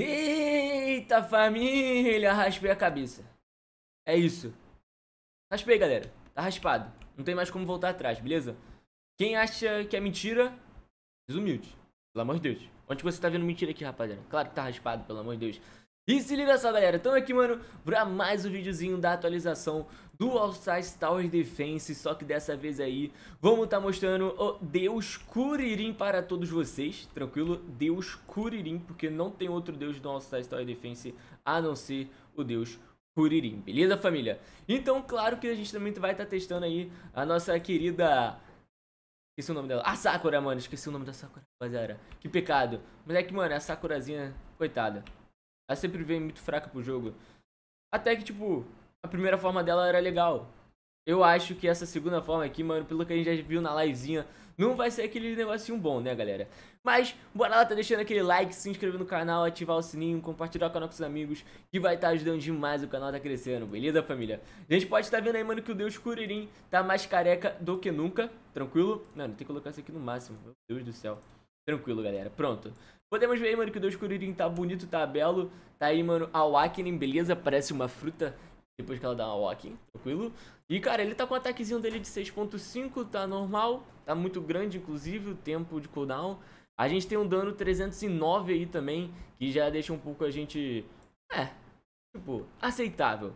Eita família, raspei a cabeça. É isso. Raspei, galera. Tá raspado. Não tem mais como voltar atrás, beleza? Quem acha que é mentira, desumilde. Pelo amor de Deus. Onde você tá vendo mentira aqui, rapaziada? Claro que tá raspado, pelo amor de Deus. E se liga só, galera, estamos aqui, mano, para mais um videozinho da atualização do All-Stars Tower Defense, só que dessa vez aí vamos estar tá mostrando o Deus Curirim para todos vocês, tranquilo? Deus Curirim porque não tem outro Deus do All-Stars Tower Defense a não ser o Deus Curirim beleza, família? Então, claro que a gente também vai estar tá testando aí a nossa querida... Esqueci o nome dela. A Sakura, mano. Esqueci o nome da Sakura, rapaziada. Que pecado. Mas é que, mano, é a Sakurazinha, coitada. Ela sempre vem muito fraca pro jogo. Até que, tipo, a primeira forma dela era legal. Eu acho que essa segunda forma aqui, mano, pelo que a gente já viu na livezinha, não vai ser aquele negocinho bom, né, galera? Mas, bora lá, tá deixando aquele like, se inscrever no canal, ativar o sininho, compartilhar o canal com seus amigos, que vai estar tá ajudando demais o canal tá crescendo, beleza, família? A gente pode estar tá vendo aí, mano, que o Deus Curirim tá mais careca do que nunca, tranquilo? Mano, tem que colocar isso aqui no máximo, meu Deus do céu. Tranquilo, galera, pronto. Podemos ver aí, mano, que o Deus Curirim tá bonito, tá belo. Tá aí, mano, a Wakening, beleza? Parece uma fruta depois que ela dá uma walking, tranquilo. E, cara, ele tá com o ataquezinho dele de 6.5, tá normal. Tá muito grande, inclusive, o tempo de cooldown. A gente tem um dano 309 aí também, que já deixa um pouco a gente... É, tipo, aceitável.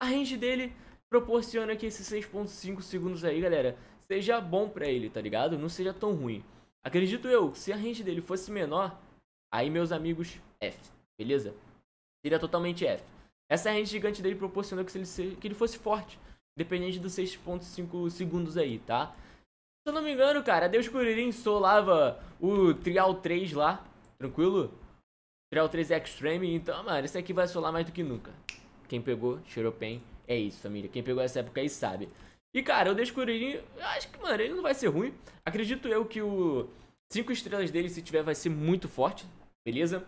A range dele proporciona que esses 6.5 segundos aí, galera, seja bom pra ele, tá ligado? Não seja tão ruim. Acredito eu, se a range dele fosse menor, aí meus amigos, F, beleza? Seria totalmente F. Essa range gigante dele proporcionou que ele, se, que ele fosse forte, independente dos 6.5 segundos aí, tá? Se eu não me engano, cara, Deus Kuririn solava o Trial 3 lá, tranquilo? Trial 3 é Extreme, então, mano, esse aqui vai solar mais do que nunca. Quem pegou, Xeropen, é isso, família. Quem pegou essa época aí sabe. E, cara, o Deus o Acho que, mano, ele não vai ser ruim. Acredito eu que o 5 estrelas dele, se tiver, vai ser muito forte. Beleza?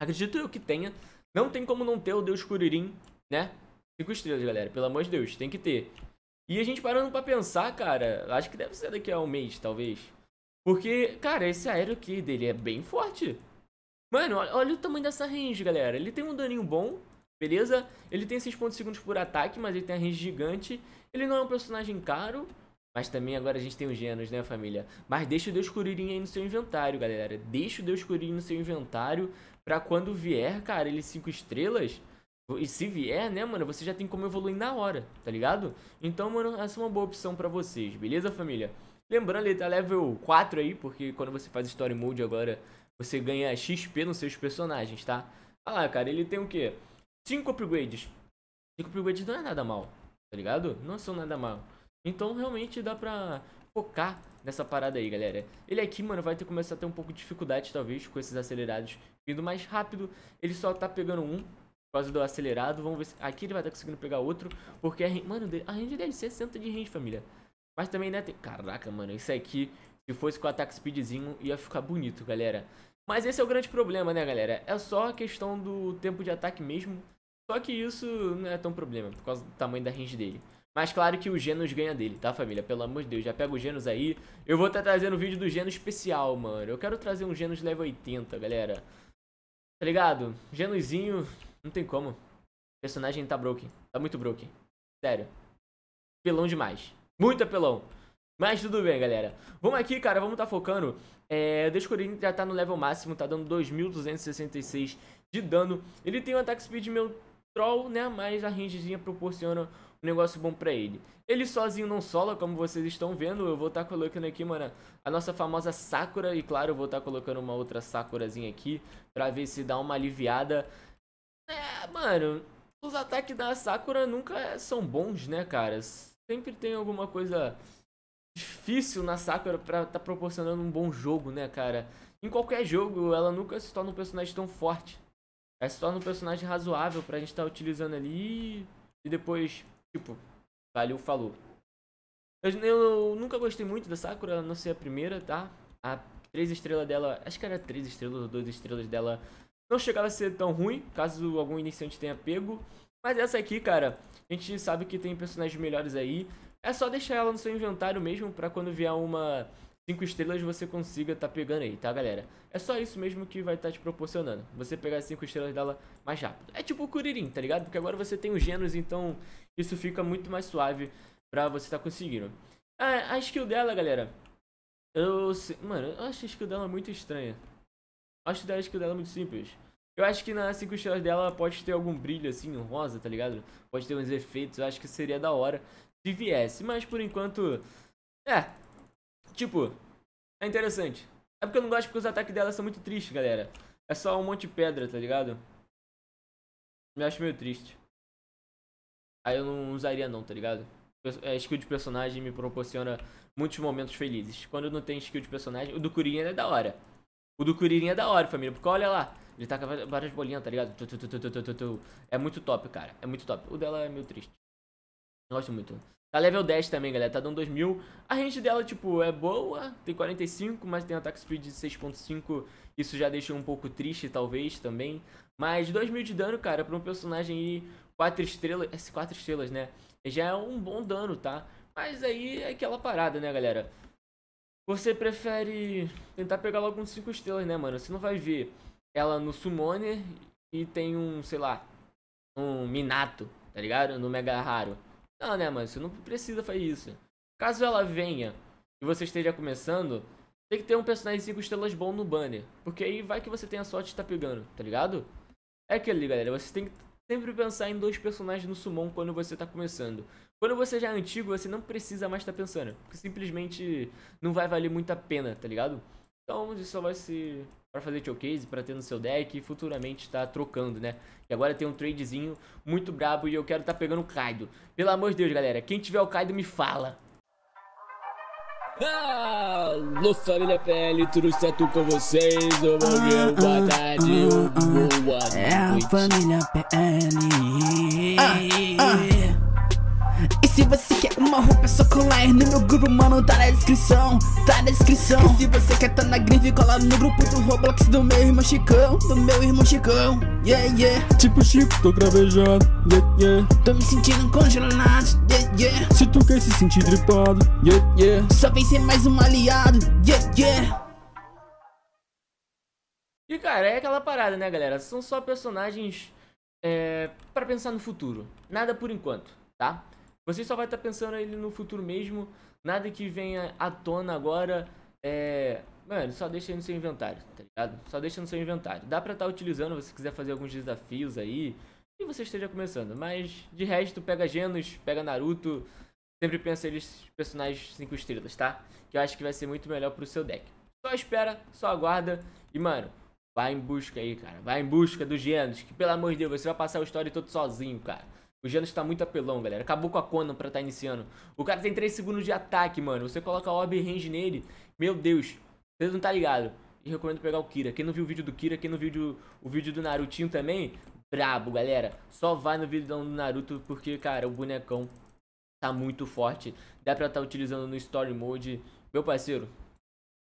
Acredito eu que tenha. Não tem como não ter o Deus Curirim, né? 5 estrelas, galera. Pelo amor de Deus, tem que ter. E a gente parando pra pensar, cara, acho que deve ser daqui a um mês, talvez. Porque, cara, esse aéreo aqui dele é bem forte. Mano, olha, olha o tamanho dessa range, galera. Ele tem um daninho bom, Beleza? Ele tem pontos segundos por ataque, mas ele tem a range gigante. Ele não é um personagem caro, mas também agora a gente tem os Genos, né, família? Mas deixa o Deus Curirim aí no seu inventário, galera. Deixa o Deus Curirim no seu inventário pra quando vier, cara, ele 5 estrelas... E se vier, né, mano, você já tem como evoluir na hora, tá ligado? Então, mano, essa é uma boa opção pra vocês, beleza, família? Lembrando, ele tá level 4 aí, porque quando você faz Story Mode agora, você ganha XP nos seus personagens, tá? Olha ah, lá, cara, ele tem o quê? 5 upgrades. 5 upgrades não é nada mal, tá ligado? Não são nada mal. Então realmente dá pra focar nessa parada aí, galera. Ele aqui, mano, vai ter que começar a ter um pouco de dificuldade, talvez, com esses acelerados vindo mais rápido. Ele só tá pegando um por causa do acelerado. Vamos ver se... Aqui ele vai estar tá conseguindo pegar outro, porque a range... Mano, a range deve ser 60 de range, família. Mas também, né, tem... Caraca, mano, isso aqui, se fosse com ataque speedzinho, ia ficar bonito, galera. Mas esse é o grande problema, né, galera? É só a questão do tempo de ataque mesmo. Só que isso não é tão problema, por causa do tamanho da range dele. Mas claro que o Genos ganha dele, tá, família? Pelo amor de Deus, já pega o Genos aí. Eu vou estar tá trazendo um vídeo do Genos especial, mano. Eu quero trazer um Genos level 80, galera. Tá ligado? Genozinho, não tem como. O personagem tá broken. Tá muito broken. Sério. Pelão demais. Muito apelão. Mas tudo bem, galera. Vamos aqui, cara, vamos tá focando. É, o Descorinho já tá no level máximo, tá dando 2.266 de dano. Ele tem um ataque speed meio troll, né, mas a rangezinha proporciona um negócio bom pra ele. Ele sozinho não sola, como vocês estão vendo. Eu vou estar tá colocando aqui, mano, a nossa famosa Sakura. E claro, eu vou estar tá colocando uma outra Sakurazinha aqui pra ver se dá uma aliviada. É, mano, os ataques da Sakura nunca são bons, né, cara? Sempre tem alguma coisa difícil na Sakura para estar tá proporcionando um bom jogo, né, cara? Em qualquer jogo, ela nunca se torna um personagem tão forte. Ela se torna um personagem razoável pra gente estar tá utilizando ali e depois, tipo, valeu, falou. Eu, eu, nunca gostei muito da Sakura, a não ser a primeira, tá? A três estrelas dela, acho que era três estrelas ou duas estrelas dela, não chegava a ser tão ruim, caso algum iniciante tenha pego. Mas essa aqui, cara, a gente sabe que tem personagens melhores aí. É só deixar ela no seu inventário mesmo para quando vier uma 5 estrelas você consiga estar tá pegando aí, tá galera? É só isso mesmo que vai estar tá te proporcionando, você pegar as 5 estrelas dela mais rápido. É tipo o Kuririn, tá ligado? Porque agora você tem o Genos, então isso fica muito mais suave pra você estar tá conseguindo. Ah, a skill dela, galera, eu sei... Mano, eu acho a skill dela muito estranha. acho a skill dela muito simples. Eu acho que nas 5 estrelas dela pode ter algum brilho assim, um rosa, tá ligado? Pode ter uns efeitos, eu acho que seria da hora se viesse. Mas por enquanto. É. Tipo, é interessante. É porque eu não gosto porque os ataques dela são muito tristes, galera. É só um monte de pedra, tá ligado? Me acho meio triste. Aí eu não usaria não, tá ligado? É, skill de personagem me proporciona muitos momentos felizes. Quando não tem skill de personagem, o do Curirinha é da hora. O do Curirinha é da hora, família, porque olha lá. Ele tá com várias bolinhas, tá ligado? É muito top, cara. É muito top. O dela é meio triste gosto muito. Tá level 10 também, galera. Tá dando 2000. A range dela, tipo, é boa. Tem 45, mas tem ataque speed de 6.5. Isso já deixa um pouco triste, talvez, também. Mas 2000 de dano, cara, pra um personagem aí 4 estrelas... 4 é, estrelas, né? Já é um bom dano, tá? Mas aí é aquela parada, né, galera? Você prefere tentar pegar logo uns 5 estrelas, né, mano? Você não vai ver ela no Summoner e tem um, sei lá, um Minato, tá ligado? No Mega Raro. Ah, né, mano você não precisa fazer isso. Caso ela venha e você esteja começando, tem que ter um personagem 5 estrelas bom no banner. Porque aí vai que você tem a sorte de tá pegando, tá ligado? É aquele ali, galera. Você tem que sempre pensar em dois personagens no summon quando você tá começando. Quando você já é antigo, você não precisa mais estar tá pensando. Porque simplesmente não vai valer muito a pena, tá ligado? Então, isso só vai se para fazer showcase, para ter no seu deck e futuramente tá trocando, né? E agora tem um tradezinho muito brabo e eu quero tá pegando o Kaido. Pelo amor de Deus, galera, quem tiver o Kaido me fala. Alô família PL, tudo certo com vocês? Bom dia, boa tarde, ah, ah, ah. boa noite. É a família PL. Ah, ah. E se você uma roupa com socolar no meu grupo, mano, tá na descrição Tá na descrição e se você quer tá na grife, cola no grupo do Roblox do meu irmão Chicão Do meu irmão Chicão, yeah, yeah Tipo Chico, tô gravejado, yeah, yeah Tô me sentindo congelado, yeah, yeah Se tu quer se sentir dripado, yeah, yeah Só vem ser mais um aliado, yeah, yeah e cara, é aquela parada, né, galera? São só personagens é, para pensar no futuro. Nada por enquanto, tá? Você só vai estar tá pensando ele no futuro mesmo. Nada que venha à tona agora é. Mano, só deixa ele no seu inventário, tá ligado? Só deixa no seu inventário. Dá pra estar tá utilizando se você quiser fazer alguns desafios aí. E você esteja começando. Mas de resto, pega Genos, pega Naruto. Sempre pensa eles personagens 5 estrelas, tá? Que eu acho que vai ser muito melhor pro seu deck. Só espera, só aguarda. E, mano, vai em busca aí, cara. Vai em busca dos Genos. Que pelo amor de Deus, você vai passar o story todo sozinho, cara. O Genos tá muito apelão, galera. Acabou com a Conan pra tá iniciando. O cara tem 3 segundos de ataque, mano. Você coloca Orb Range nele. Meu Deus. Vocês não tá ligado. E recomendo pegar o Kira. Quem não viu o vídeo do Kira, quem não viu o vídeo do Narutinho também, brabo, galera. Só vai no vídeo do Naruto porque, cara, o bonecão tá muito forte. Dá pra tá utilizando no Story Mode. Meu parceiro,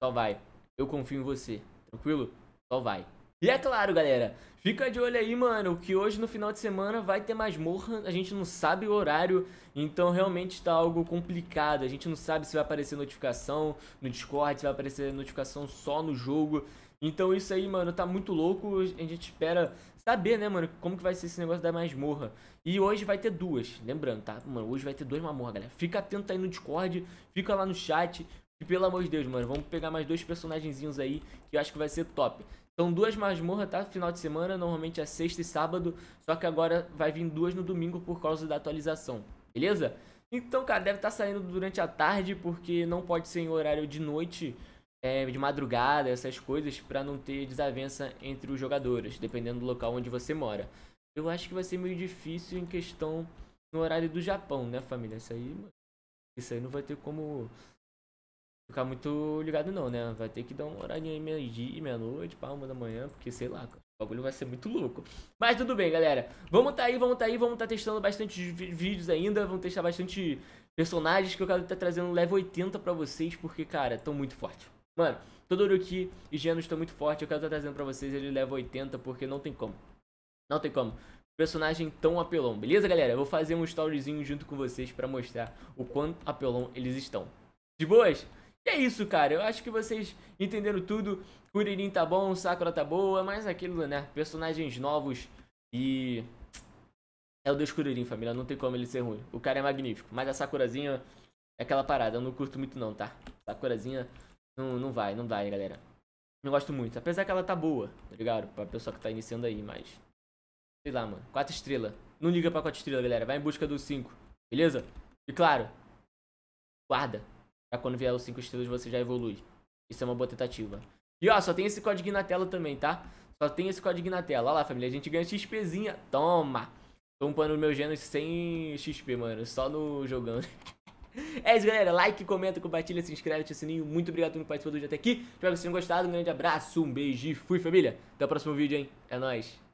só vai. Eu confio em você. Tranquilo? Só vai. E é claro, galera, fica de olho aí, mano, que hoje no final de semana vai ter mais morra. a gente não sabe o horário, então realmente tá algo complicado. A gente não sabe se vai aparecer notificação no Discord, se vai aparecer notificação só no jogo. Então isso aí, mano, tá muito louco. A gente espera saber, né, mano, como que vai ser esse negócio da mais morra. E hoje vai ter duas, lembrando, tá? Mano, hoje vai ter duas masmorras, galera. Fica atento aí no Discord, fica lá no chat. E pelo amor de Deus, mano, vamos pegar mais dois personagenzinhos aí que eu acho que vai ser top são duas masmorras, tá? Final de semana, normalmente é sexta e sábado, só que agora vai vir duas no domingo por causa da atualização, beleza? Então, cara, deve estar tá saindo durante a tarde, porque não pode ser em horário de noite, é, de madrugada, essas coisas, para não ter desavença entre os jogadores, dependendo do local onde você mora. Eu acho que vai ser meio difícil em questão no horário do Japão, né, família? Isso aí, isso aí não vai ter como ficar muito ligado não, né? Vai ter que dar uma horadinha aí dia meia-noite, palma da manhã, porque sei lá, o bagulho vai ser muito louco. Mas tudo bem, galera. Vamos tá aí, vamos tá aí, vamos tá testando bastante vídeos ainda, vamos testar bastante personagens que eu quero tá trazendo level 80 pra vocês, porque, cara, tão muito forte. Mano, Todoroki e Genos estão muito forte, eu quero tá trazendo pra vocês ele level 80, porque não tem como. Não tem como personagem tão apelão, beleza, galera? Eu vou fazer um storyzinho junto com vocês pra mostrar o quanto apelão eles estão. De boas? é isso, cara. Eu acho que vocês entenderam tudo. Kuririn tá bom, Sakura tá boa, mas aquilo, né? Personagens novos e. É o Deus Kuririn, família. Não tem como ele ser ruim. O cara é magnífico. Mas a Sakurazinha é aquela parada. Eu não curto muito, não, tá? Sakurazinha não, não vai, não vai, galera. Não gosto muito. Apesar que ela tá boa, tá ligado? Pra pessoa que tá iniciando aí, mas. Sei lá, mano. 4 estrelas. Não liga pra 4 estrelas, galera. Vai em busca do 5. Beleza? E claro, guarda. Pra quando vier os 5 estrelas você já evolui. Isso é uma boa tentativa. E ó, só tem esse código na tela também, tá? Só tem esse código na tela. Olha lá, família, a gente ganha XPzinha. Toma! Tô o meu geno sem XP, mano. Só no jogando. é isso, galera. Like, comenta, compartilha, se inscreve, ativa o sininho. Muito obrigado a todo mundo que participou do vídeo até aqui. Espero que vocês tenham gostado. Um grande abraço, um beijo e fui, família. Até o próximo vídeo, hein? É nóis.